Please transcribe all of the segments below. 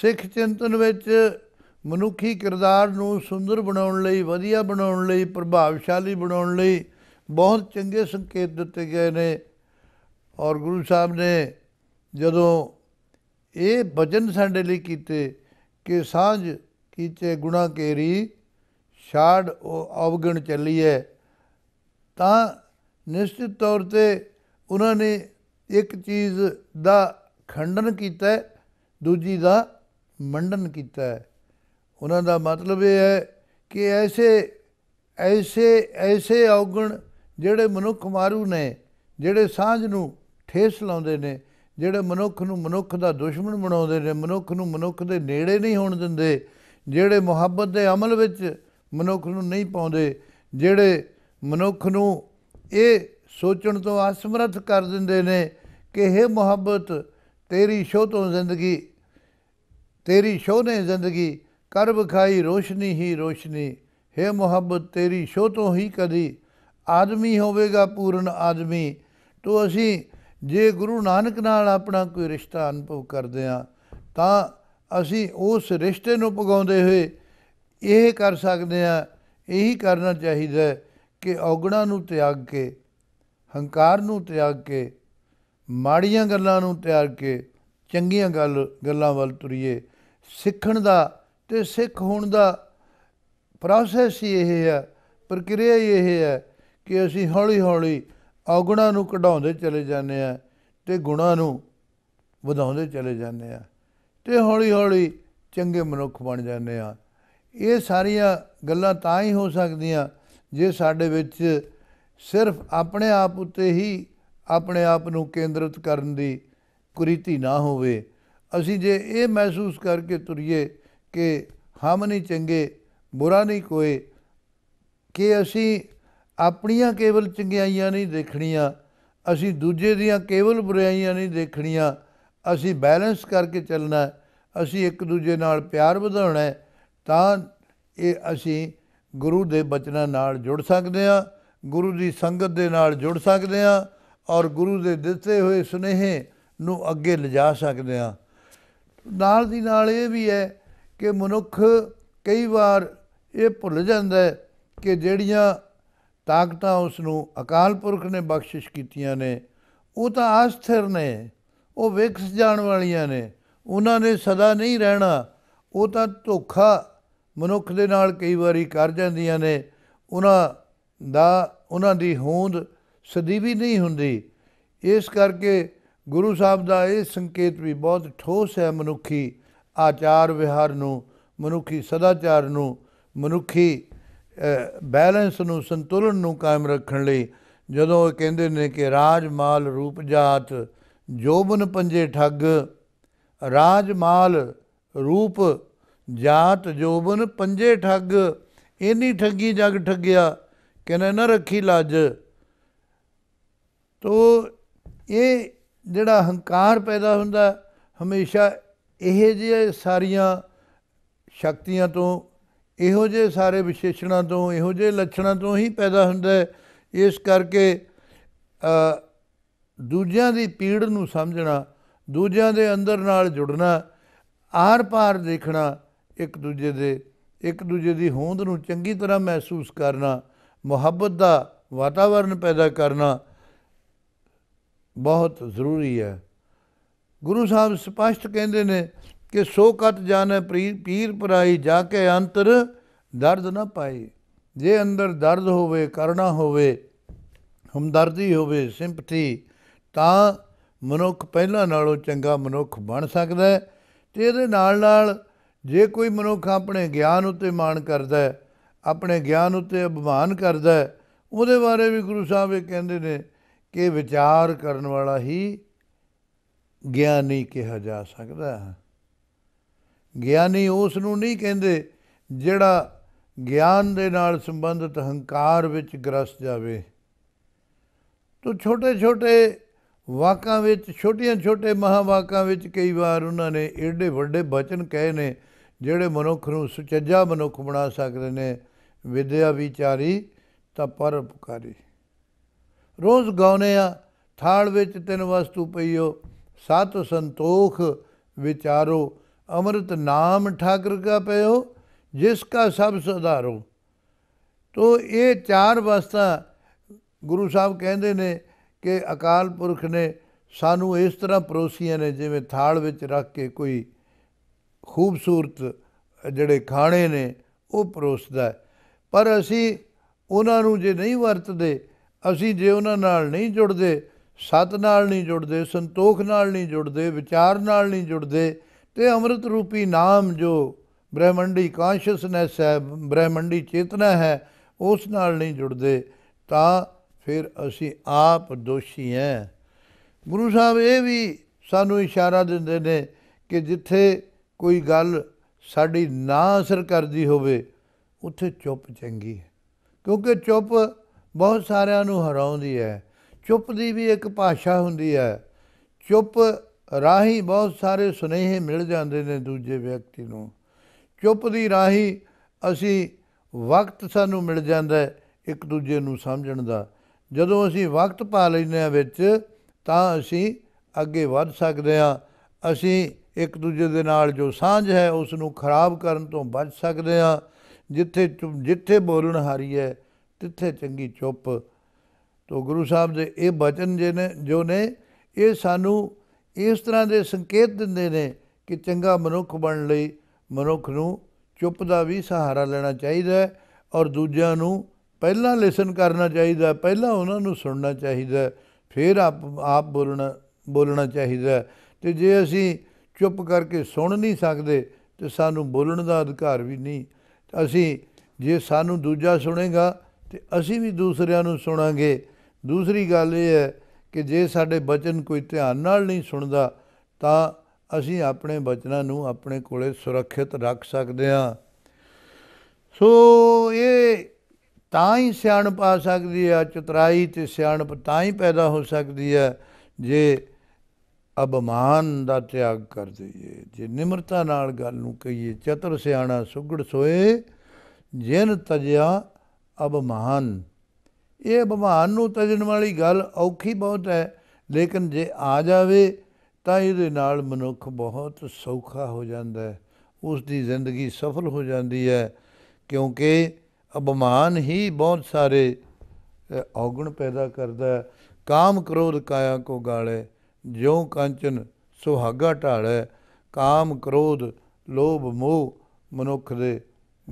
ਸਿੱਖ ਚਿੰਤਨ ਵਿੱਚ ਮਨੁੱਖੀ ਕਿਰਦਾਰ ਨੂੰ ਸੁੰਦਰ ਬਣਾਉਣ ਲਈ ਵਧੀਆ ਬਣਾਉਣ ਲਈ ਪ੍ਰਭਾਵਸ਼ਾਲੀ ਬਣਾਉਣ ਲਈ ਬਹੁਤ ਚੰਗੇ ਸੰਕੇਤ ਦਿੱਤੇ ਗਏ ਨੇ ਔਰ ਗੁਰੂ ਸਾਹਿਬ ਨੇ ਜਦੋਂ ਇਹ ਵਜਨ ਸਾਡੇ ਲਈ ਕੀਤੇ ਕਿ ਸਾਂਝ ਕੀਤੇ ਗੁਣਾ ਕੇਰੀ ਛਾੜ ਉਹ ਅਵਗਣ ਚੱਲੀ ਹੈ ਤਾਂ ਨਿਸ਼ਚਿਤ ਤੌਰ ਤੇ ਉਹਨਾਂ ਨੇ ਇੱਕ ਚੀਜ਼ ਦਾ ਖੰਡਨ ਕੀਤਾ ਦੂਜੀ ਦਾ ਮੰਡਨ ਕੀਤਾ ਉਹਨਾਂ ਦਾ ਮਤਲਬ ਇਹ ਹੈ ਕਿ ਐਸੇ ਐਸੇ ਐਸੇ ਔਗਣ ਜਿਹੜੇ ਮਨੁੱਖ ਮਾਰੂ ਨੇ ਜਿਹੜੇ ਸਾਂਝ ਨੂੰ ਠੇਸ ਲਾਉਂਦੇ ਨੇ ਜਿਹੜੇ ਮਨੁੱਖ ਨੂੰ ਮਨੁੱਖ ਦਾ ਦੁਸ਼ਮਣ ਬਣਾਉਂਦੇ ਨੇ ਮਨੁੱਖ ਨੂੰ ਮਨੁੱਖ ਦੇ ਨੇੜੇ ਨਹੀਂ ਹੋਣ ਦਿੰਦੇ ਜਿਹੜੇ ਮੁਹੱਬਤ ਦੇ ਅਮਲ ਵਿੱਚ ਮਨੁੱਖ ਨੂੰ ਨਹੀਂ ਪਾਉਂਦੇ ਜਿਹੜੇ ਮਨੁੱਖ ਨੂੰ ਇਹ ਸੋਚਣ ਤੋਂ ਅਸਮਰਥ ਕਰ ਦਿੰਦੇ ਨੇ ਕਿ ਇਹ ਮੁਹੱਬਤ ਤੇਰੀ ਸ਼ੋਤੋਂ ਜ਼ਿੰਦਗੀ ਤੇਰੀ ਸ਼ੋਹਨੇ ਜ਼ਿੰਦਗੀ ਕਰਬ ਖਾਈ ਰੋਸ਼ਨੀ ਹੀ ਰੋਸ਼ਨੀ ਹੈ ਮੁਹੱਬਤ ਤੇਰੀ ਸ਼ੋ ਤੋਂ ਹੀ ਕਦੀ ਆਦਮੀ ਹੋਵੇਗਾ ਪੂਰਨ ਆਦਮੀ ਤੋ ਅਸੀਂ ਜੇ ਗੁਰੂ ਨਾਨਕ ਨਾਲ ਆਪਣਾ ਕੋਈ ਰਿਸ਼ਤਾ ਅਨੁਭਵ ਕਰਦੇ ਆ ਤਾਂ ਅਸੀਂ ਉਸ ਰਿਸ਼ਤੇ ਨੂੰ ਪਗਾਉਂਦੇ ਹੋਏ ਇਹ ਕਰ ਸਕਦੇ ਆ ਇਹੀ ਕਰਨਾ ਚਾਹੀਦਾ ਕਿ ਔਗਣਾ ਨੂੰ ਤਿਆਗ ਕੇ ਹੰਕਾਰ ਨੂੰ ਤਿਆਗ ਕੇ ਮਾੜੀਆਂ ਗੱਲਾਂ ਨੂੰ ਤਿਆਗ ਕੇ ਚੰਗੀਆਂ ਗੱਲ ਗੱਲਾਂ ਵੱਲ ਤੁਰੀਏ ਸਿੱਖਣ ਦਾ ਤੇ ਸਿੱਖ ਹੋਣ ਦਾ ਪ੍ਰੋਸੈਸ ਹੀ ਇਹ ਹੈ ਪ੍ਰਕਿਰਿਆ ਹੀ ਇਹ ਹੈ ਕਿ ਅਸੀਂ ਹੌਲੀ ਹੌਲੀ ਔਗਣਾ ਨੂੰ ਕਢਾਉਂਦੇ ਚਲੇ ਜਾਂਦੇ ਆ ਤੇ ਗੁਣਾਂ ਨੂੰ ਵਧਾਉਂਦੇ ਚਲੇ ਜਾਂਦੇ ਆ ਤੇ ਹੌਲੀ ਹੌਲੀ ਚੰਗੇ ਮਨੁੱਖ ਬਣ ਜਾਂਦੇ ਆ ਇਹ ਸਾਰੀਆਂ ਗੱਲਾਂ ਤਾਂ ਹੀ ਹੋ ਸਕਦੀਆਂ ਜੇ ਸਾਡੇ ਵਿੱਚ ਸਿਰਫ ਆਪਣੇ ਆਪ ਉੱਤੇ ਹੀ ਆਪਣੇ ਆਪ ਨੂੰ ਕੇਂਦਰਿਤ ਕਰਨ ਦੀ ਕੁਰੀਤੀ ਨਾ ਹੋਵੇ ਅਸੀਂ ਜੇ ਇਹ ਮਹਿਸੂਸ ਕਰਕੇ ਤੁਰੀਏ ਕਿ ਹਮ ਨਹੀਂ ਚੰਗੇ ਬੁਰਾ ਨਹੀਂ ਕੋਈ ਕਿ ਅਸੀਂ ਆਪਣੀਆਂ ਕੇਵਲ ਚੰਗਿਆਈਆਂ ਨਹੀਂ ਦੇਖਣੀਆਂ ਅਸੀਂ ਦੂਜੇ ਦੀਆਂ ਕੇਵਲ ਬੁਰਾਈਆਂ ਨਹੀਂ ਦੇਖਣੀਆਂ ਅਸੀਂ ਬੈਲੈਂਸ ਕਰਕੇ ਚੱਲਣਾ ਅਸੀਂ ਇੱਕ ਦੂਜੇ ਨਾਲ ਪਿਆਰ ਵਧਾਉਣਾ ਹੈ ਤਾਂ ਇਹ ਅਸੀਂ ਗੁਰੂ ਦੇ ਬਚਨਾਂ ਨਾਲ ਜੁੜ ਸਕਦੇ ਹਾਂ ਗੁਰੂ ਦੀ ਸੰਗਤ ਦੇ ਨਾਲ ਜੁੜ ਸਕਦੇ ਹਾਂ ਔਰ ਗੁਰੂ ਦੇ ਦਿੱਤੇ ਹੋਏ ਸੁਨੇਹੇ ਨੂੰ ਅੱਗੇ ਲਿਜਾ ਸਕਦੇ ਹਾਂ ਨਾਲ ਦੀ ਨਾਲ ਇਹ ਵੀ ਹੈ ਕਿ ਮਨੁੱਖ ਕਈ ਵਾਰ ਇਹ ਭੁੱਲ ਜਾਂਦਾ ਹੈ ਕਿ ਜਿਹੜੀਆਂ ਤਾਕਤਾਂ ਉਸ ਨੂੰ ਅਕਾਲ ਪੁਰਖ ਨੇ ਬਖਸ਼ਿਸ਼ ਕੀਤੀਆਂ ਨੇ ਉਹ ਤਾਂ ਆਸਥਿਰ ਨੇ ਉਹ ਵਿਕਸ ਜਾਣ ਵਾਲੀਆਂ ਨੇ ਉਹਨਾਂ ਨੇ ਸਦਾ ਨਹੀਂ ਰਹਿਣਾ ਉਹ ਤਾਂ ਧੋਖਾ ਮਨੁੱਖ ਦੇ ਨਾਲ ਕਈ ਵਾਰੀ ਕਰ ਜਾਂਦੀਆਂ ਨੇ ਉਹਨਾਂ ਦਾ ਉਹਨਾਂ ਦੀ ਹੋਂਦ ਸਦੀਵੀ ਨਹੀਂ ਹੁੰਦੀ ਇਸ ਕਰਕੇ ਗੁਰੂ ਸਾਹਿਬ ਦਾ ਇਹ ਸੰਕੇਤ ਵੀ ਬਹੁਤ ਠੋਸ ਹੈ ਮਨੁੱਖੀ ਆਚਾਰ ਵਿਹਾਰ ਨੂੰ ਮਨੁੱਖੀ ਸਦਾਚਾਰ ਨੂੰ ਮਨੁੱਖੀ ਬੈਲੈਂਸ ਨੂੰ ਸੰਤੁਲਨ ਨੂੰ ਕਾਇਮ ਰੱਖਣ ਲਈ ਜਦੋਂ ਉਹ ਕਹਿੰਦੇ ਨੇ ਕਿ ਰਾਜ ਮਾਲ ਰੂਪ ਜਾਤ ਜੋਬਨ ਪੰਜੇ ਠੱਗ ਰਾਜ ਮਾਲ ਰੂਪ ਜਾਤ ਜੋਬਨ ਪੰਜੇ ਠੱਗ ਇਨੀ ਠੱਗੀ ਜਗ ਠੱਗਿਆ ਕਿਨੇ ਨਾ ਰੱਖੀ ਲੱਜ ਤੋ ਇਹ ਜਿਹੜਾ ਹੰਕਾਰ ਪੈਦਾ ਹੁੰਦਾ ਹਮੇਸ਼ਾ ਇਹ ਜਿਹੇ ਸਾਰੀਆਂ ਸ਼ਕਤੀਆਂ ਤੋਂ ਇਹੋ ਜਿਹੇ ਸਾਰੇ ਵਿਸ਼ੇਸ਼ਣਾਂ ਤੋਂ ਇਹੋ ਜਿਹੇ ਲੱਛਣਾਂ ਤੋਂ ਹੀ ਪੈਦਾ ਹੁੰਦਾ ਹੈ ਇਸ ਕਰਕੇ ਦੂਜਿਆਂ ਦੀ ਪੀੜ ਨੂੰ ਸਮਝਣਾ ਦੂਜਿਆਂ ਦੇ ਅੰਦਰ ਨਾਲ ਜੁੜਨਾ ਆਰ-ਪਾਰ ਦੇਖਣਾ ਇੱਕ ਦੂਜੇ ਦੇ ਇੱਕ ਦੂਜੇ ਦੀ ਹੋਂਦ ਨੂੰ ਚੰਗੀ ਤਰ੍ਹਾਂ ਮਹਿਸੂਸ ਕਰਨਾ ਮੁਹੱਬਤ ਦਾ ਵਾਤਾਵਰਣ ਪੈਦਾ ਕਰਨਾ ਬਹੁਤ ਜ਼ਰੂਰੀ ਹੈ ਗੁਰੂ ਸਾਹਿਬ ਸਪਸ਼ਟ ਕਹਿੰਦੇ ਨੇ ਕਿ ਸੋ ਕਤ ਜਾਣੇ ਪੀਰ ਪਰਾਈ ਜਾ ਕੇ ਅੰਤਰ ਦਰਦ ਨਾ ਪਾਈ ਜੇ ਅੰਦਰ ਦਰਦ ਹੋਵੇ ਕਰਣਾ ਹੋਵੇ ਹਮਦਰਦੀ ਹੋਵੇ ਸਿੰਪਥੀ ਤਾਂ ਮਨੁੱਖ ਪਹਿਲਾਂ ਨਾਲੋਂ ਚੰਗਾ ਮਨੁੱਖ ਬਣ ਸਕਦਾ ਹੈ ਤੇ ਇਹਦੇ ਨਾਲ ਨਾਲ ਜੇ ਕੋਈ ਮਨੁੱਖ ਆਪਣੇ ਗਿਆਨ ਉੱਤੇ ਮਾਣ ਕਰਦਾ ਹੈ ਆਪਣੇ ਗਿਆਨ ਉੱਤੇ ਅਭਿਮਾਨ ਕਰਦਾ ਹੈ ਉਹਦੇ ਬਾਰੇ ਵੀ ਗੁਰੂ ਸਾਹਿਬ ਇਹ ਕਹਿੰਦੇ ਨੇ ਕਿ ਵਿਚਾਰ ਕਰਨ ਵਾਲਾ ਹੀ ਗਿਆਨੀ ਕਿਹਾ ਜਾ ਸਕਦਾ ਹੈ ਗਿਆਨੀ ਉਸ ਨੂੰ ਨਹੀਂ ਕਹਿੰਦੇ ਜਿਹੜਾ ਗਿਆਨ ਦੇ ਨਾਲ ਸੰਬੰਧਿਤ ਹੰਕਾਰ ਵਿੱਚ ਗਰਸ ਜਾਵੇ ਤੋ ਛੋਟੇ-ਛੋਟੇ ਵਾਕਾਂ ਵਿੱਚ ਛੋਟੀਆਂ-ਛੋਟੇ ਮਹਾਵਾਕਾਂ ਵਿੱਚ ਕਈ ਵਾਰ ਉਹਨਾਂ ਨੇ ਏਡੇ ਵੱਡੇ ਬਚਨ ਕਹੇ ਨੇ ਜਿਹੜੇ ਮਨੁੱਖ ਨੂੰ ਸੁਚੱਜਾ ਮਨੁੱਖ ਬਣਾ ਸਕਦੇ ਨੇ ਵਿਦਿਆ ਵਿਚਾਰੀ ਤਾਂ ਪਰਪਕਾਰੀ ਰੋਜ਼ ਗਾਉਨੇ ਆ ਥਾਲ ਵਿੱਚ ਤਿੰਨ ਵਸਤੂ ਪਈਓ ਸਤ ਸੰਤੋਖ ਵਿਚਾਰੋ ਅੰਮ੍ਰਿਤ ਨਾਮ ਠਾਕਰ ਕਾ ਪਇਓ ਜਿਸ ਕਾ ਸਭ ਸੁਧਾਰੋ ਤੋ ਇਹ ਚਾਰ ਵਸਤਾਂ ਗੁਰੂ ਸਾਹਿਬ ਕਹਿੰਦੇ ਨੇ ਕਿ ਅਕਾਲ ਪੁਰਖ ਨੇ ਸਾਨੂੰ ਇਸ ਤਰ੍ਹਾਂ ਪਰੋਸੀਆਂ ਨੇ ਜਿਵੇਂ ਥਾਲ ਵਿੱਚ ਰੱਖ ਕੇ ਕੋਈ ਖੂਬਸੂਰਤ ਜਿਹੜੇ ਖਾਣੇ ਨੇ ਉਹ ਪਰੋਸਦਾ ਪਰ ਅਸੀਂ ਉਹਨਾਂ ਨੂੰ ਜੇ ਨਹੀਂ ਵਰਤਦੇ ਅਸੀਂ ਜੇ ਉਹਨਾਂ ਨਾਲ ਨਹੀਂ ਜੁੜਦੇ ਸਤ ਨਾਲ ਨਹੀਂ ਜੁੜਦੇ ਸੰਤੋਖ ਨਾਲ ਨਹੀਂ ਜੁੜਦੇ ਵਿਚਾਰ ਨਾਲ ਨਹੀਂ ਜੁੜਦੇ ਤੇ ਅੰਮ੍ਰਿਤ ਰੂਪੀ ਨਾਮ ਜੋ ਬ੍ਰਹਮੰਡੀ ਕੌਂਸ਼ੀਅਸਨੈਸ ਹੈ ਬ੍ਰਹਮੰਡੀ ਚੇਤਨਾ ਹੈ ਉਸ ਨਾਲ ਨਹੀਂ ਜੁੜਦੇ ਤਾਂ ਫਿਰ ਅਸੀਂ ਆਪ ਦੋਸ਼ੀ ਹਾਂ ਗੁਰੂ ਸਾਹਿਬ ਇਹ ਵੀ ਸਾਨੂੰ ਇਸ਼ਾਰਾ ਦਿੰਦੇ ਨੇ ਕਿ ਜਿੱਥੇ ਕੋਈ ਗੱਲ ਸਾਡੀ ਨਾ ਅਸਰ ਕਰਦੀ ਹੋਵੇ ਉੱਥੇ ਚੁੱਪ ਚੰਗੀ ਹੈ ਕਿਉਂਕਿ ਚੁੱਪ ਬਹੁਤ ਸਾਰਿਆਂ ਨੂੰ ਹਰਾਉਂਦੀ ਹੈ ਚੁੱਪ ਦੀ ਵੀ ਇੱਕ ਭਾਸ਼ਾ ਹੁੰਦੀ ਹੈ ਚੁੱਪ ਰਾਹੀਂ ਬਹੁਤ ਸਾਰੇ ਸੁਨੇਹੇ ਮਿਲ ਜਾਂਦੇ ਨੇ ਦੂਜੇ ਵਿਅਕਤੀ ਨੂੰ ਚੁੱਪ ਦੀ ਰਾਹੀਂ ਅਸੀਂ ਵਕਤ ਸਾਨੂੰ ਮਿਲ ਜਾਂਦਾ ਇੱਕ ਦੂਜੇ ਨੂੰ ਸਮਝਣ ਦਾ ਜਦੋਂ ਅਸੀਂ ਵਕਤ ਪਾ ਲੈਂਦੇ ਆ ਵਿੱਚ ਤਾਂ ਅਸੀਂ ਅੱਗੇ ਵੱਧ ਸਕਦੇ ਆ ਅਸੀਂ ਇੱਕ ਦੂਜੇ ਦੇ ਨਾਲ ਜੋ ਸਾਂਝ ਹੈ ਉਸ ਨੂੰ ਖਰਾਬ ਕਰਨ ਤੋਂ ਬਚ ਸਕਦੇ ਆ ਜਿੱਥੇ ਜਿੱਥੇ ਬੋਲਣ ਹਾਰੀ ਹੈ ਤਿੱਥੇ ਚੰਗੀ ਚੁੱਪ ਤੋਂ ਗੁਰੂ ਸਾਹਿਬ ਦੇ ਇਹ ਬਚਨ ਜੇ ਨੇ ਜੋ ਨੇ ਇਹ ਸਾਨੂੰ ਇਸ ਤਰ੍ਹਾਂ ਦੇ ਸੰਕੇਤ ਦਿੰਦੇ ਨੇ ਕਿ ਚੰਗਾ ਮਨੁੱਖ ਬਣਨ ਲਈ ਮਨੁੱਖ ਨੂੰ ਚੁੱਪ ਦਾ ਵੀ ਸਹਾਰਾ ਲੈਣਾ ਚਾਹੀਦਾ ਹੈ ਔਰ ਦੂਜਿਆਂ ਨੂੰ ਪਹਿਲਾਂ ਲਿਸਨ ਕਰਨਾ ਚਾਹੀਦਾ ਪਹਿਲਾਂ ਉਹਨਾਂ ਨੂੰ ਸੁਣਨਾ ਚਾਹੀਦਾ ਫਿਰ ਆਪ ਆਪ ਬੋਲਣਾ ਬੋਲਣਾ ਚਾਹੀਦਾ ਤੇ ਜੇ ਅਸੀਂ ਚੁੱਪ ਕਰਕੇ ਸੁਣ ਨਹੀਂ ਸਕਦੇ ਤੇ ਸਾਨੂੰ ਬੋਲਣ ਦਾ ਅਧਿਕਾਰ ਵੀ ਨਹੀਂ ਅਸੀਂ ਜੇ ਸਾਨੂੰ ਦੂਜਾ ਸੁਣੇਗਾ ਤੇ ਅਸੀਂ ਵੀ ਦੂਸਰਿਆਂ ਨੂੰ ਸੁਣਾਂਗੇ ਦੂਸਰੀ ਗੱਲ ਇਹ ਹੈ ਕਿ ਜੇ ਸਾਡੇ ਬਚਨ ਕੋਈ ਧਿਆਨ ਨਾਲ ਨਹੀਂ ਸੁਣਦਾ ਤਾਂ ਅਸੀਂ ਆਪਣੇ ਬਚਨਾਂ ਨੂੰ ਆਪਣੇ ਕੋਲੇ ਸੁਰੱਖਿਅਤ ਰੱਖ ਸਕਦੇ ਹਾਂ ਸੋ ਇਹ ਤਾਂ ਹੀ ਸਿਆਣਪ ਆ ਸਕਦੀ ਹੈ ਚਤਰਾਈ ਤੇ ਸਿਆਣਪ ਤਾਂ ਹੀ ਪੈਦਾ ਹੋ ਸਕਦੀ ਹੈ ਜੇ ਅਬਮਾਨ ਦਾ ਤਿਆਗ ਕਰ ਦਈਏ ਜੇ ਨਿਮਰਤਾ ਨਾਲ ਗੱਲ ਨੂੰ ਕਹੀਏ ਚਤਰ ਸਿਆਣਾ ਸੁਗੜ ਸੋਏ ਜਿਨ ਤਜਿਆ ਅਭਮਾਨ ਇਹ ਅਭਮਾਨ ਨੂੰ ਤਜਣ ਵਾਲੀ ਗੱਲ ਔਖੀ ਬਹੁਤ ਹੈ ਲੇਕਿਨ ਜੇ ਆ ਜਾਵੇ ਤਾਂ ਇਹਦੇ ਨਾਲ ਮਨੁੱਖ ਬਹੁਤ ਸੌਖਾ ਹੋ ਜਾਂਦਾ ਹੈ ਉਸ ਦੀ ਜ਼ਿੰਦਗੀ ਸਫਲ ਹੋ ਜਾਂਦੀ ਹੈ ਕਿਉਂਕਿ ਅਭਮਾਨ ਹੀ ਬਹੁਤ ਸਾਰੇ ਔਗਣ ਪੈਦਾ ਕਰਦਾ ਹੈ ਕਾਮ ਕ੍ਰੋਧ ਕਾਇਆ ਕੋ ਗਾਲੇ ਜਿਉ ਕੰਚਨ ਸੁਹਾਗਾ ਢਾਲੇ ਕਾਮ ਕ੍ਰੋਧ ਲੋਭ ਮੋਹ ਮਨੁੱਖ ਦੇ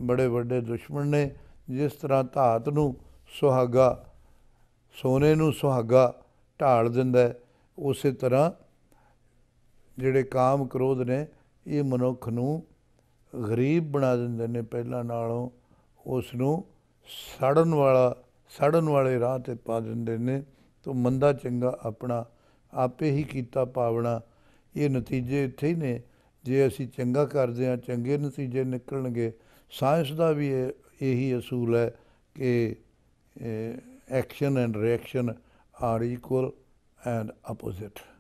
ਬੜੇ ਵੱਡੇ ਦੁਸ਼ਮਣ ਨੇ ਜਿਸ ਤਰ੍ਹਾਂ ਧਾਤ ਨੂੰ ਸੁਹਾਗਾ ਸੋਨੇ ਨੂੰ ਸੁਹਾਗਾ ਢਾਲ ਦਿੰਦਾ ਹੈ ਉਸੇ ਤਰ੍ਹਾਂ ਜਿਹੜੇ ਕਾਮ ਕ੍ਰੋਧ ਨੇ ਇਹ ਮਨੁੱਖ ਨੂੰ ਗਰੀਬ ਬਣਾ ਦਿੰਦੇ ਨੇ ਪਹਿਲਾਂ ਨਾਲੋਂ ਉਸ ਨੂੰ ਸੜਨ ਵਾਲਾ ਸੜਨ ਵਾਲੇ ਰਾਹ ਤੇ ਪਾ ਦਿੰਦੇ ਨੇ ਤੋਂ ਮੰਦਾ ਚੰਗਾ ਆਪਣਾ ਆਪੇ ਹੀ ਕੀਤਾ ਪਾਵਣਾ ਇਹ ਨਤੀਜੇ ਇੱਥੇ ਹੀ ਨੇ ਜੇ ਅਸੀਂ ਚੰਗਾ ਕਰਦੇ ਆ ਚੰਗੇ ਨਤੀਜੇ ਨਿਕਲਣਗੇ ਸਾਇੰਸ ਦਾ ਵੀ ਇਹ ਇਹੀ ਅਸੂਲ ਹੈ ਕਿ action and reaction are equal and opposite